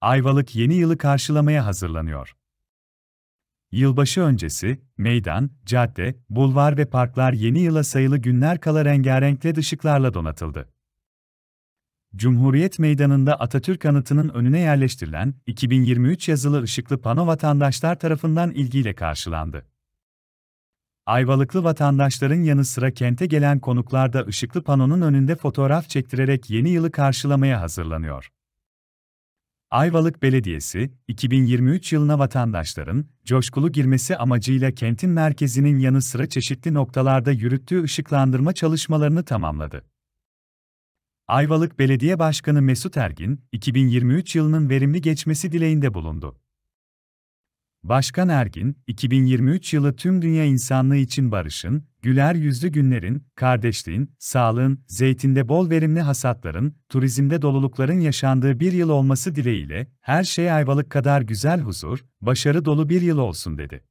Ayvalık yeni yılı karşılamaya hazırlanıyor. Yılbaşı öncesi, meydan, cadde, bulvar ve parklar yeni yıla sayılı günler kala rengarenk ışıklarla donatıldı. Cumhuriyet Meydanı'nda Atatürk anıtının önüne yerleştirilen 2023 yazılı ışıklı pano vatandaşlar tarafından ilgiyle karşılandı. Ayvalıklı vatandaşların yanı sıra kente gelen konuklar da ışıklı panonun önünde fotoğraf çektirerek yeni yılı karşılamaya hazırlanıyor. Ayvalık Belediyesi, 2023 yılına vatandaşların coşkulu girmesi amacıyla kentin merkezinin yanı sıra çeşitli noktalarda yürüttüğü ışıklandırma çalışmalarını tamamladı. Ayvalık Belediye Başkanı Mesut Ergin, 2023 yılının verimli geçmesi dileğinde bulundu. Başkan Ergin, 2023 yılı tüm dünya insanlığı için barışın, güler yüzlü günlerin, kardeşliğin, sağlığın, zeytinde bol verimli hasatların, turizmde dolulukların yaşandığı bir yıl olması dileğiyle, her şey ayvalık kadar güzel huzur, başarı dolu bir yıl olsun dedi.